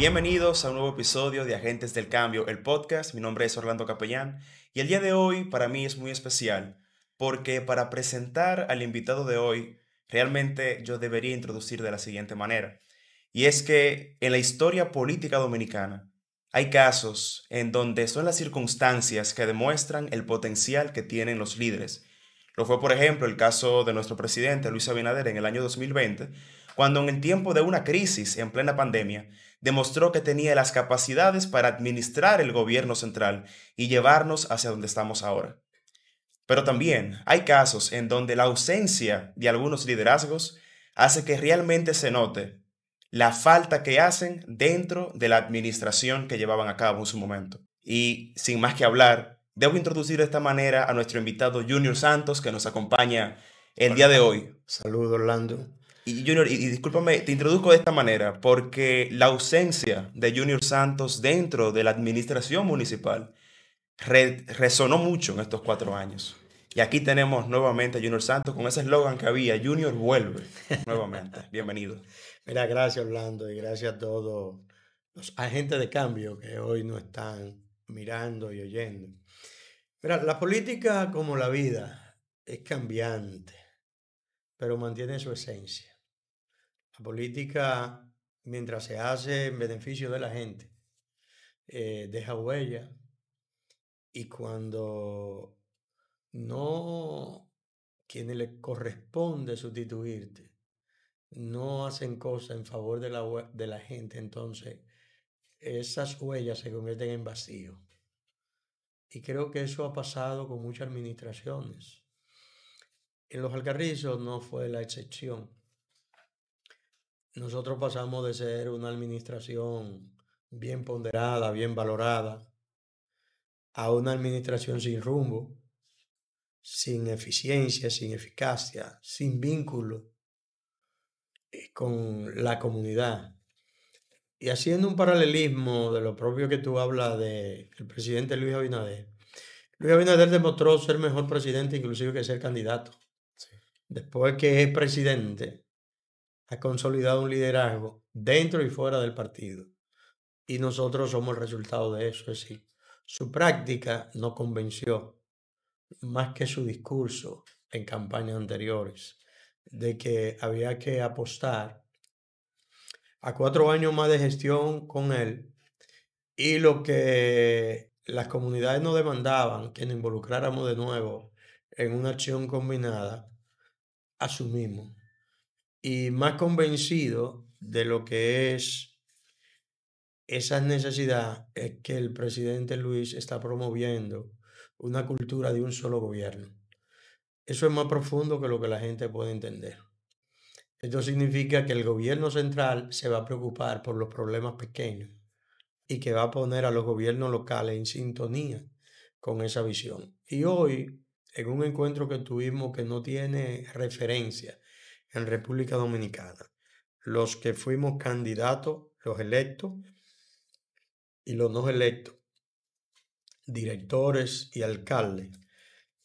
Bienvenidos a un nuevo episodio de Agentes del Cambio, el podcast. Mi nombre es Orlando Capellán y el día de hoy para mí es muy especial porque para presentar al invitado de hoy realmente yo debería introducir de la siguiente manera. Y es que en la historia política dominicana hay casos en donde son las circunstancias que demuestran el potencial que tienen los líderes. Lo fue, por ejemplo, el caso de nuestro presidente Luis Abinader en el año 2020, cuando en el tiempo de una crisis en plena pandemia demostró que tenía las capacidades para administrar el gobierno central y llevarnos hacia donde estamos ahora. Pero también hay casos en donde la ausencia de algunos liderazgos hace que realmente se note la falta que hacen dentro de la administración que llevaban a cabo en su momento. Y sin más que hablar, debo introducir de esta manera a nuestro invitado Junior Santos que nos acompaña el día de hoy. Saludos, Orlando. Y Junior, y, discúlpame, te introduzco de esta manera, porque la ausencia de Junior Santos dentro de la administración municipal resonó mucho en estos cuatro años. Y aquí tenemos nuevamente a Junior Santos con ese eslogan que había, Junior vuelve nuevamente. Bienvenido. Mira, gracias Orlando y gracias a todos los agentes de cambio que hoy nos están mirando y oyendo. Mira, la política como la vida es cambiante, pero mantiene su esencia política, mientras se hace en beneficio de la gente, eh, deja huella. Y cuando no quien le corresponde sustituirte no hacen cosas en favor de la, de la gente, entonces esas huellas se convierten en vacío. Y creo que eso ha pasado con muchas administraciones. En los Alcarrizos no fue la excepción nosotros pasamos de ser una administración bien ponderada, bien valorada, a una administración sin rumbo, sin eficiencia, sin eficacia, sin vínculo eh, con la comunidad. Y haciendo un paralelismo de lo propio que tú hablas del presidente Luis Abinader, Luis Abinader demostró ser mejor presidente inclusive que ser candidato. Después que es presidente, ha consolidado un liderazgo dentro y fuera del partido. Y nosotros somos el resultado de eso. Es decir, su práctica nos convenció, más que su discurso en campañas anteriores, de que había que apostar a cuatro años más de gestión con él y lo que las comunidades nos demandaban, que nos involucráramos de nuevo en una acción combinada, asumimos y más convencido de lo que es esa necesidad es que el presidente Luis está promoviendo una cultura de un solo gobierno. Eso es más profundo que lo que la gente puede entender. Esto significa que el gobierno central se va a preocupar por los problemas pequeños y que va a poner a los gobiernos locales en sintonía con esa visión. Y hoy, en un encuentro que tuvimos que no tiene referencia, en República Dominicana, los que fuimos candidatos, los electos y los no electos, directores y alcaldes,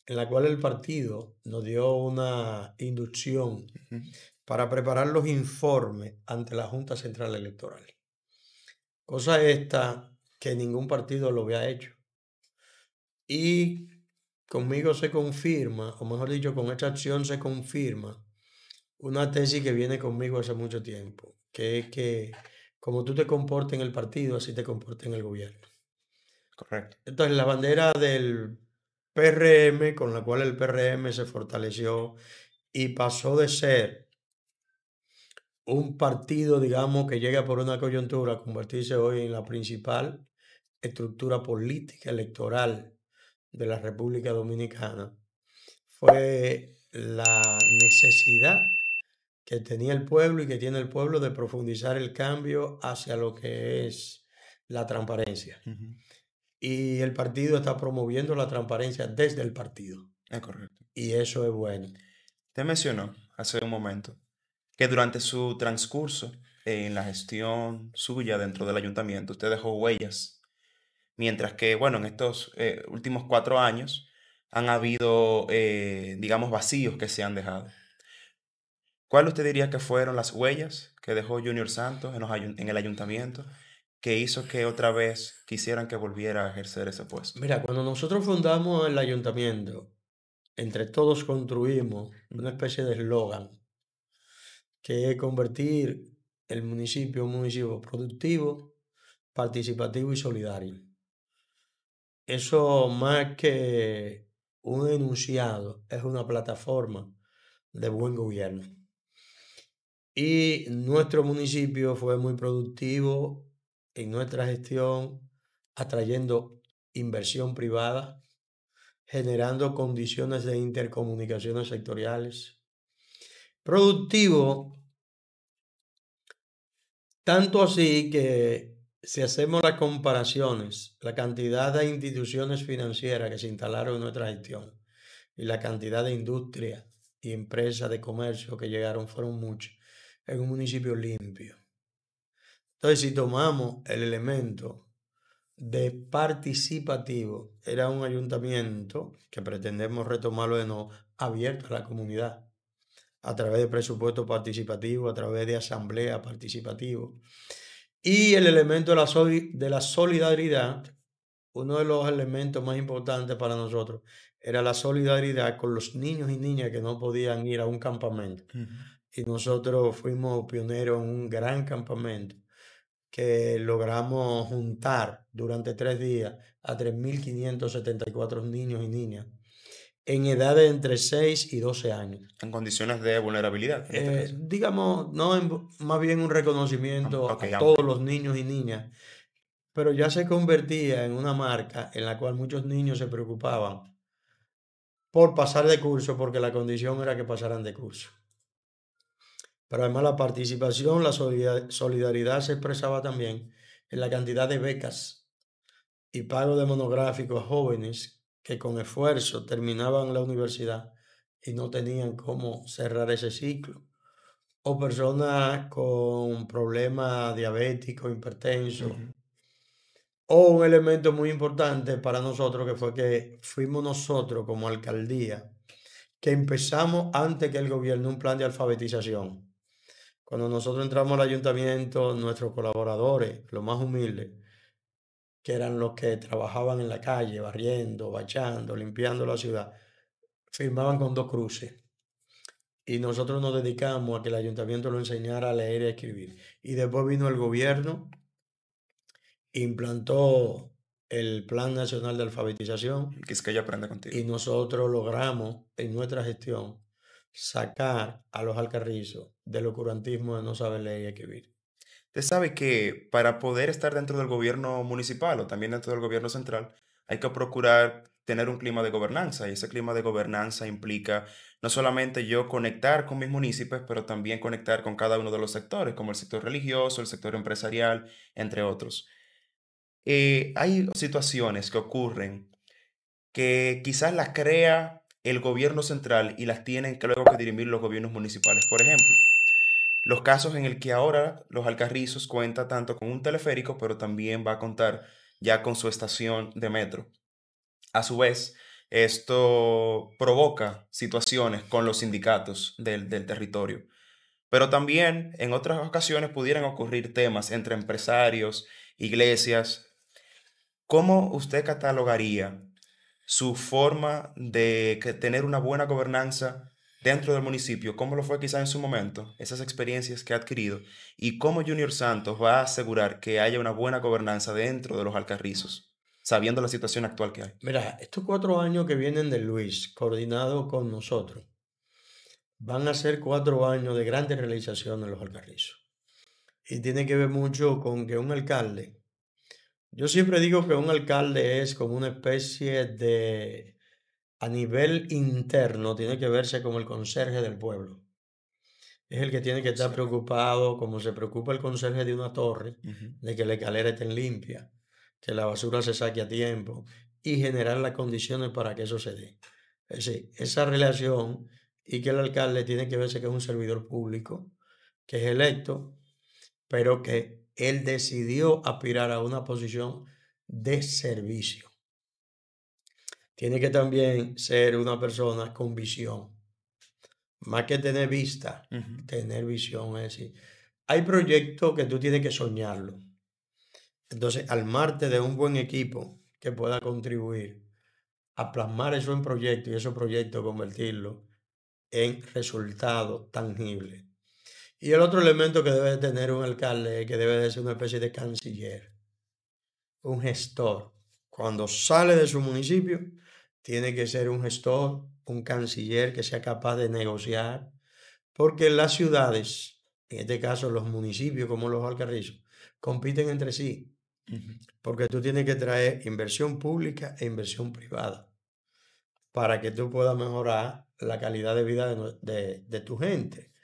en la cual el partido nos dio una inducción para preparar los informes ante la Junta Central Electoral. Cosa esta que ningún partido lo había hecho. Y conmigo se confirma, o mejor dicho, con esta acción se confirma una tesis que viene conmigo hace mucho tiempo, que es que como tú te comportes en el partido, así te comportes en el gobierno. Correcto. Entonces, la bandera del PRM, con la cual el PRM se fortaleció y pasó de ser un partido, digamos, que llega por una coyuntura a convertirse hoy en la principal estructura política electoral de la República Dominicana, fue la necesidad que tenía el pueblo y que tiene el pueblo de profundizar el cambio hacia lo que es la transparencia. Y el partido está promoviendo la transparencia desde el partido. Es correcto. Y eso es bueno. Te mencionó hace un momento que durante su transcurso en la gestión suya dentro del ayuntamiento, usted dejó huellas. Mientras que, bueno, en estos eh, últimos cuatro años han habido, eh, digamos, vacíos que se han dejado. ¿Cuál usted diría que fueron las huellas que dejó Junior Santos en, el ayuntamiento que hizo que otra vez quisieran que volviera a ejercer ese puesto? Mira, cuando nosotros fundamos el ayuntamiento, entre todos construimos una especie de eslogan que es convertir el municipio en un municipio productivo, participativo y solidario. Eso más que un enunciado es una plataforma de buen gobierno. Y nuestro municipio fue muy productivo en nuestra gestión, atrayendo inversión privada, generando condiciones de intercomunicaciones sectoriales. Productivo, tanto así que si hacemos las comparaciones, la cantidad de instituciones financieras que se instalaron en nuestra gestión y la cantidad de industria y empresas de comercio que llegaron fueron muchas en un municipio limpio. Entonces, si tomamos el elemento de participativo, era un ayuntamiento que pretendemos retomarlo de abierto a la comunidad, a través de presupuesto participativo, a través de asamblea participativo. Y el elemento de la, de la solidaridad, uno de los elementos más importantes para nosotros, era la solidaridad con los niños y niñas que no podían ir a un campamento y nosotros fuimos pioneros en un gran campamento que logramos juntar durante tres días a 3.574 niños y niñas en edades entre 6 y 12 años. En condiciones de vulnerabilidad. Este eh, digamos, no más bien un reconocimiento ah, a todos los niños y niñas, pero ya se convertía en una marca en la cual muchos niños se preocupaban por pasar de curso porque la condición era que pasaran de curso. Pero además la participación, la solidaridad se expresaba también en la cantidad de becas y pago de monográficos a jóvenes que con esfuerzo terminaban la universidad y no tenían cómo cerrar ese ciclo. O personas con problemas diabéticos, hipertensos. O un elemento muy importante para nosotros que fue que fuimos nosotros como alcaldía que empezamos antes que el gobierno un plan de alfabetización cuando nosotros entramos al ayuntamiento, nuestros colaboradores, los más humildes, que eran los que trabajaban en la calle, barriendo, bachando, limpiando la ciudad, firmaban con dos cruces. Y nosotros nos dedicamos a que el ayuntamiento lo enseñara a leer y a escribir. Y después vino el gobierno, implantó el Plan Nacional de Alfabetización. Que es que Y nosotros logramos en nuestra gestión sacar a los alcarrizos del ocurantismo de no saber leer y vivir. Usted sabe que para poder estar dentro del gobierno municipal o también dentro del gobierno central, hay que procurar tener un clima de gobernanza y ese clima de gobernanza implica no solamente yo conectar con mis municipios, pero también conectar con cada uno de los sectores, como el sector religioso, el sector empresarial, entre otros. Eh, hay situaciones que ocurren que quizás las crea el gobierno central y las tienen que luego que dirimir los gobiernos municipales, por ejemplo. Los casos en el que ahora los Alcarrizos cuenta tanto con un teleférico, pero también va a contar ya con su estación de metro. A su vez, esto provoca situaciones con los sindicatos del, del territorio. Pero también en otras ocasiones pudieran ocurrir temas entre empresarios, iglesias. ¿Cómo usted catalogaría su forma de tener una buena gobernanza dentro del municipio, cómo lo fue quizás en su momento, esas experiencias que ha adquirido y cómo Junior Santos va a asegurar que haya una buena gobernanza dentro de los alcarrizos, sabiendo la situación actual que hay. Mira, estos cuatro años que vienen de Luis, coordinado con nosotros, van a ser cuatro años de grandes realizaciones en los alcarrizos. Y tiene que ver mucho con que un alcalde yo siempre digo que un alcalde es como una especie de, a nivel interno, tiene que verse como el conserje del pueblo. Es el que tiene que estar preocupado, como se preocupa el conserje de una torre, de que la escalera esté limpia, que la basura se saque a tiempo y generar las condiciones para que eso se dé. Es decir, esa relación y que el alcalde tiene que verse que es un servidor público, que es electo, pero que él decidió aspirar a una posición de servicio. Tiene que también ser una persona con visión. Más que tener vista, tener visión es decir. Hay proyectos que tú tienes que soñarlo. Entonces, marte de un buen equipo que pueda contribuir a plasmar eso en proyecto y esos proyectos convertirlo en resultados tangibles. Y el otro elemento que debe tener un alcalde es que debe de ser una especie de canciller, un gestor. Cuando sale de su municipio, tiene que ser un gestor, un canciller que sea capaz de negociar, porque las ciudades, en este caso los municipios como los alcarrizos, compiten entre sí, porque tú tienes que traer inversión pública e inversión privada para que tú puedas mejorar la calidad de vida de tu gente.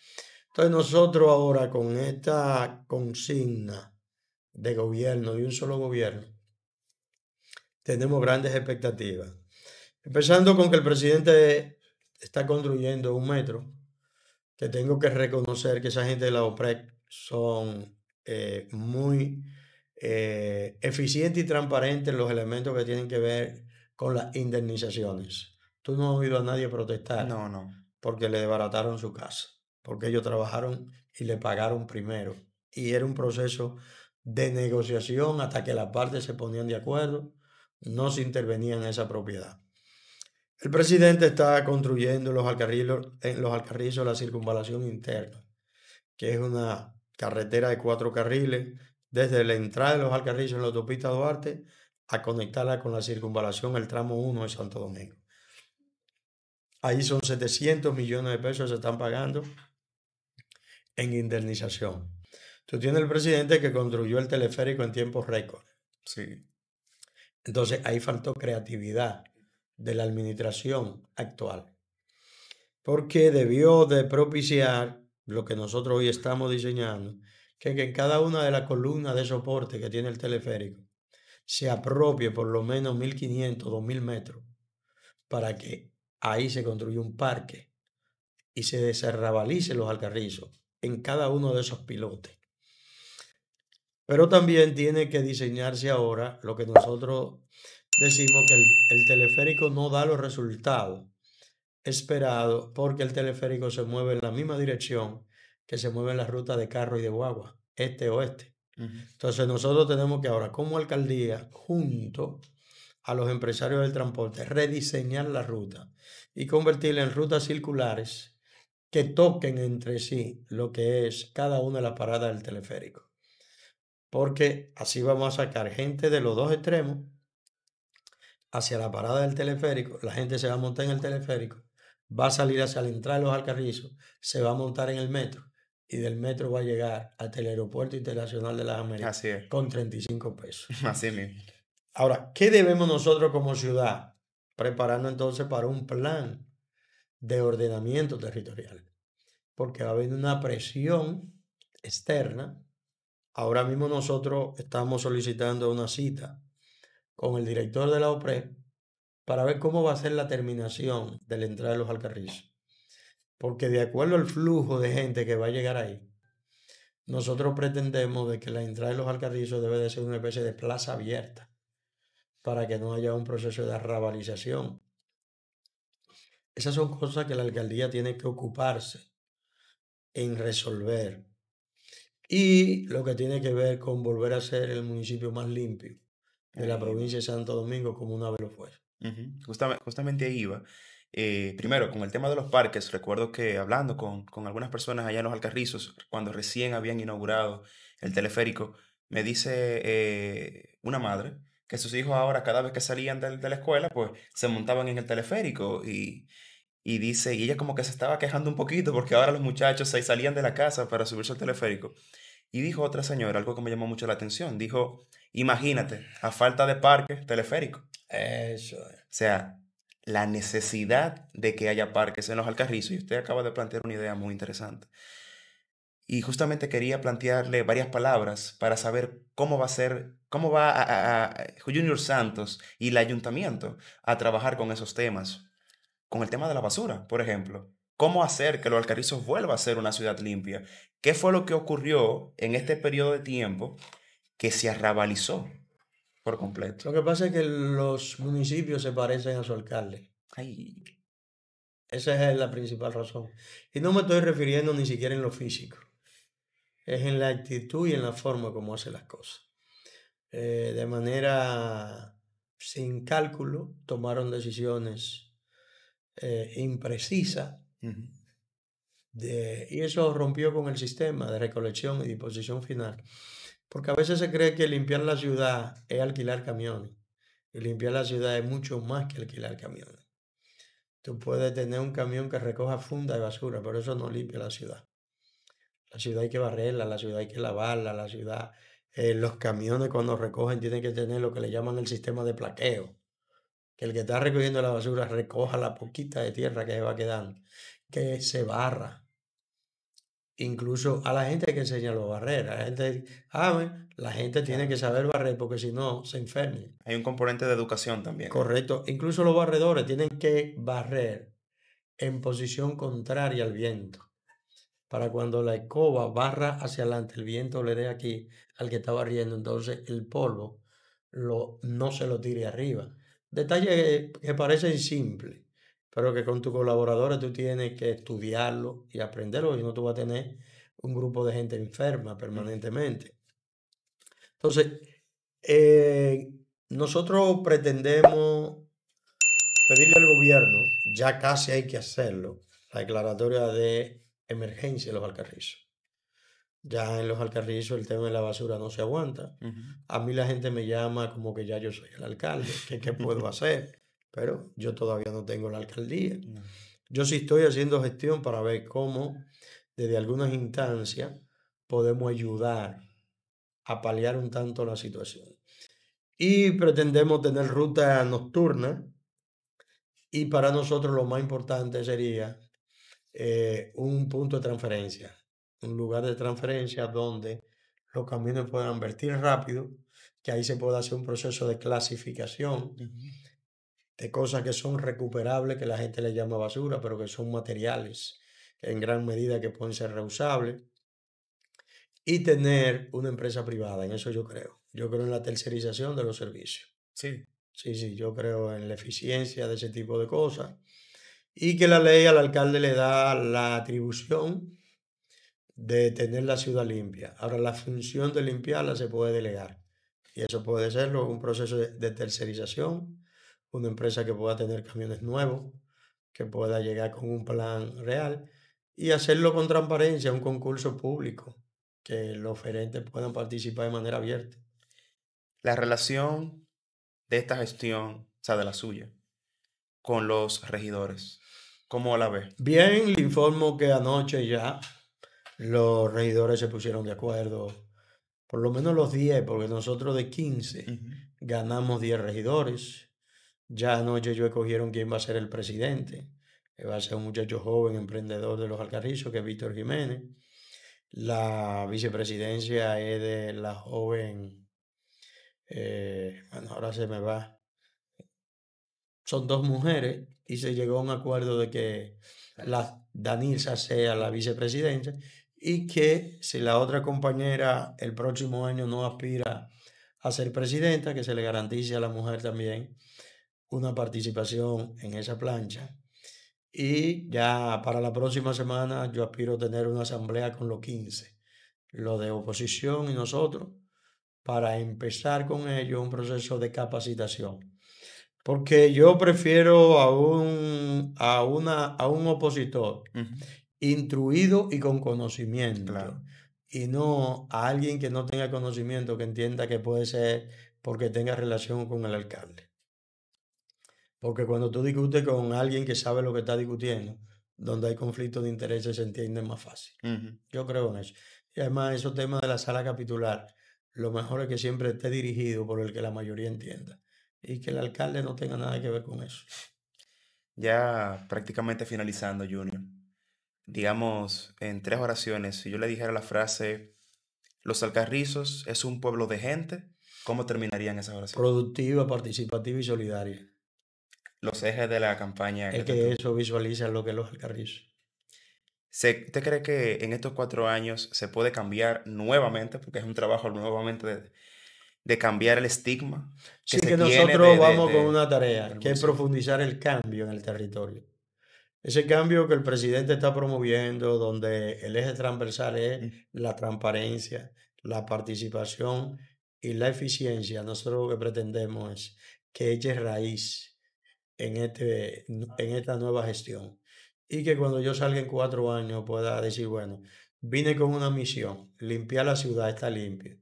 Entonces nosotros ahora con esta consigna de gobierno, y un solo gobierno, tenemos grandes expectativas. Empezando con que el presidente está construyendo un metro, que tengo que reconocer que esa gente de la OPREC son eh, muy eh, eficientes y transparentes en los elementos que tienen que ver con las indemnizaciones. Tú no has oído a nadie protestar. No, no. Porque le desbarataron su casa porque ellos trabajaron y le pagaron primero. Y era un proceso de negociación hasta que las partes se ponían de acuerdo, no se intervenía en esa propiedad. El presidente está construyendo los en eh, los alcarrizos la circunvalación interna, que es una carretera de cuatro carriles desde la entrada de los alcarrizos en la autopista Duarte a conectarla con la circunvalación, el tramo 1 de Santo Domingo. Ahí son 700 millones de pesos que se están pagando en indemnización. Tú tienes el presidente que construyó el teleférico en tiempos récord. Sí. Entonces ahí faltó creatividad de la administración actual, porque debió de propiciar lo que nosotros hoy estamos diseñando, que, en cada una de las columnas de soporte que tiene el teleférico se apropie por lo menos 1.500, 2.000 metros, para que ahí se construya un parque y se desarrabalice los alcarrizos en cada uno de esos pilotes. Pero también tiene que diseñarse ahora lo que nosotros decimos que el, teleférico no da los resultados esperados porque el teleférico se mueve en la misma dirección que se mueven las rutas de carro y de guagua, este-oeste. este. Entonces nosotros tenemos que ahora, como alcaldía, junto a los empresarios del transporte, rediseñar la ruta y convertirla en rutas circulares que toquen entre sí lo que es cada una de las paradas del teleférico. Porque así vamos a sacar gente de los dos extremos hacia la parada del teleférico, la gente se va a montar en el teleférico, va a salir hacia la entrada de los Alcarrizos, se va a montar en el metro y del metro va a llegar hasta el Aeropuerto Internacional de las Américas con 35 pesos. Así mismo. Ahora, ¿qué debemos nosotros como ciudad? Preparando entonces para un plan de ordenamiento territorial, porque va a haber una presión externa. Ahora mismo nosotros estamos solicitando una cita con el director de la OPRE para ver cómo va a ser la terminación de la entrada de los alcarrizos. Porque de acuerdo al flujo de gente que va a llegar ahí, nosotros pretendemos de que la entrada de los alcarrizos debe de ser una especie de plaza abierta para que no haya un proceso de arrabalización esas son cosas que la alcaldía tiene que ocuparse en resolver. Y lo que tiene que ver con volver a ser el municipio más limpio de la provincia de Santo Domingo como una vez lo fue. justamente, ahí iba. Eh, primero, con el tema de los parques, recuerdo que hablando con, con, algunas personas allá en los Alcarrizos, cuando recién habían inaugurado el teleférico, me dice eh, una madre que sus hijos ahora cada vez que salían de, la escuela, pues se montaban en el teleférico y, dice, y ella como que se estaba quejando un poquito porque ahora los muchachos ahí salían de la casa para subirse al teleférico. Y dijo otra señora, algo que me llamó mucho la atención, dijo, imagínate, a falta de parque, teleférico. Eso. O sea, la necesidad de que haya parques en los Alcarrizos, y usted acaba de plantear una idea muy interesante y justamente quería plantearle varias palabras para saber cómo va a ser, cómo va a, Junior Santos y el ayuntamiento a trabajar con esos temas. Con el tema de la basura, por ejemplo. ¿Cómo hacer que los Alcarrizos vuelva a ser una ciudad limpia? ¿Qué fue lo que ocurrió en este periodo de tiempo que se arrabalizó por completo? Lo que pasa es que los municipios se parecen a su alcalde. Esa es la principal razón. Y no me estoy refiriendo ni siquiera en lo físico es en la actitud y en la forma como hace las cosas. Eh, de manera sin cálculo, tomaron decisiones eh, imprecisas. de, y eso rompió con el sistema de recolección y disposición final. Porque a veces se cree que limpiar la ciudad es alquilar camiones. Y limpiar la ciudad es mucho más que alquilar camiones. Tú puedes tener un camión que recoja funda de basura, pero eso no limpia la ciudad. La ciudad hay que barrerla, la ciudad hay que lavarla, la ciudad, eh, los camiones cuando recogen tienen que tener lo que le llaman el sistema de plaqueo. Que el que está recogiendo la basura recoja la poquita de tierra que se va quedando, que se barra. Incluso a la gente hay que enseñarlo a barrer. La gente, la gente tiene que saber barrer porque si no se enferme. Hay un componente de educación también. ¿eh? Correcto. Incluso los barredores tienen que barrer en posición contraria al viento para cuando la escoba barra hacia adelante, el viento le dé aquí al que está barriendo, entonces el polvo lo, no se lo tire arriba. Detalle que, parece simple, simples, pero que con tus colaboradores tú tienes que estudiarlo y aprenderlo, si no tú vas a tener un grupo de gente enferma permanentemente. Entonces, eh, nosotros pretendemos pedirle al gobierno, ya casi hay que hacerlo, la declaratoria de emergencia en los alcarrizos. Ya en los alcarrizos el tema de la basura no se aguanta. A mí la gente me llama como que ya yo soy el alcalde, que qué puedo hacer, pero yo todavía no tengo la alcaldía. Yo sí estoy haciendo gestión para ver cómo desde algunas instancias podemos ayudar a paliar un tanto la situación. Y pretendemos tener ruta nocturna y para nosotros lo más importante sería eh, un punto de transferencia, un lugar de transferencia donde los camiones puedan vertir rápido, que ahí se pueda hacer un proceso de clasificación de cosas que son recuperables, que la gente le llama basura, pero que son materiales en gran medida que pueden ser reusables, y tener una empresa privada, en eso yo creo. Yo creo en la tercerización de los servicios. Sí. Sí, sí, yo creo en la eficiencia de ese tipo de cosas y que la ley al alcalde le da la atribución de tener la ciudad limpia. Ahora, la función de limpiarla se puede delegar y eso puede serlo un proceso de tercerización, una empresa que pueda tener camiones nuevos, que pueda llegar con un plan real y hacerlo con transparencia, un concurso público, que los oferentes puedan participar de manera abierta. La relación de esta gestión, o sea, de la suya, con los regidores. ¿Cómo la ve? Bien, le informo que anoche ya los regidores se pusieron de acuerdo, por lo menos los 10, porque nosotros de 15 ganamos 10 regidores. Ya anoche yo escogieron quién va a ser el presidente. Va a ser un muchacho joven, emprendedor de los Alcarrizos, que es Víctor Jiménez. La vicepresidencia es de la joven, eh, bueno, ahora se me va. Son dos mujeres, y se llegó a un acuerdo de que la Danilza sea la vicepresidenta y que si la otra compañera el próximo año no aspira a ser presidenta, que se le garantice a la mujer también una participación en esa plancha. Y ya para la próxima semana yo aspiro a tener una asamblea con los 15, los de oposición y nosotros, para empezar con ello un proceso de capacitación porque yo prefiero a un, una, a un opositor intruido y con conocimiento. Y no a alguien que no tenga conocimiento, que entienda que puede ser porque tenga relación con el alcalde. Porque cuando tú discutes con alguien que sabe lo que está discutiendo, donde hay conflictos de intereses se entiende más fácil. Yo creo en eso. Y además, esos temas de la sala capitular, lo mejor es que siempre esté dirigido por el que la mayoría entienda y que el alcalde no tenga nada que ver con eso. Ya prácticamente finalizando, Junior, digamos en tres oraciones, si yo le dijera la frase, los alcarrizos es un pueblo de gente, ¿cómo terminarían esas oraciones? Productiva, participativa y solidaria. Los ejes de la campaña. Es que, eso visualiza lo que los alcarrizos. ¿Usted cree que en estos cuatro años se puede cambiar nuevamente, porque es un trabajo nuevamente de, de cambiar el estigma. Que sí, que nosotros vamos con una tarea, que es profundizar el cambio en el territorio. Ese cambio que el presidente está promoviendo, donde el eje transversal es mm. la transparencia, la participación y la eficiencia, nosotros lo que pretendemos es que eche raíz en, este, en esta nueva gestión. Y que cuando yo salga en cuatro años pueda decir, bueno, vine con una misión, limpiar la ciudad, está limpia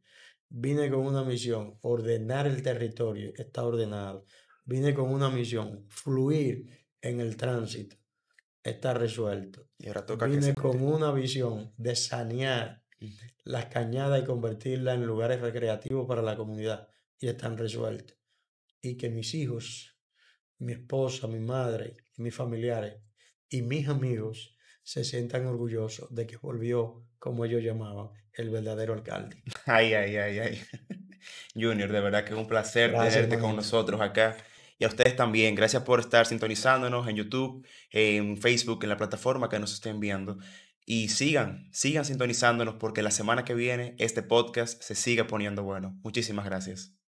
Vine con una misión, ordenar el territorio, está ordenado. Vine con una misión, fluir en el tránsito, está resuelto. Y ahora toca Vine con una visión de sanear las cañadas y convertirlas en lugares recreativos para la comunidad, y están resueltos. Y que mis hijos, mi esposa, mi madre, mis familiares y mis amigos se sientan orgullosos de que volvió, como ellos llamaban, el verdadero alcalde. Ay, ay, ay, ay. Junior, de verdad que es un placer tenerte con nosotros acá. Y a ustedes también, gracias por estar sintonizándonos en YouTube, en Facebook, en la plataforma que nos estén viendo. Y sigan, sigan sintonizándonos porque la semana que viene este podcast se sigue poniendo bueno. Muchísimas gracias.